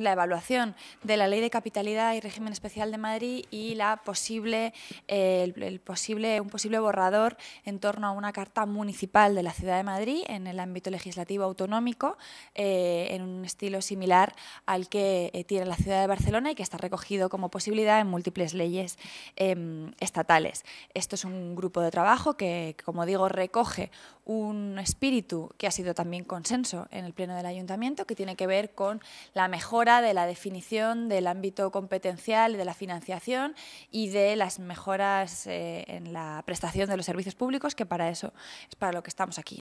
la evaluación de la Ley de Capitalidad y Régimen Especial de Madrid y la posible, el, posible, un posible borrador en torno a una carta municipal de la Ciudad de Madrid en el ámbito legislativo autonómico, eh, en un estilo similar al que eh, tiene la Ciudad de Barcelona y que está recogido como posibilidad en múltiples leyes em, estatales. Esto es un grupo de trabajo que, como digo, recoge un espíritu que ha sido también consenso en el Pleno del Ayuntamiento, que tiene que ver con la mejora de la definición del ámbito competencial de la financiación y de las mejoras eh, en la prestación de los servicios públicos, que para eso es para lo que estamos aquí.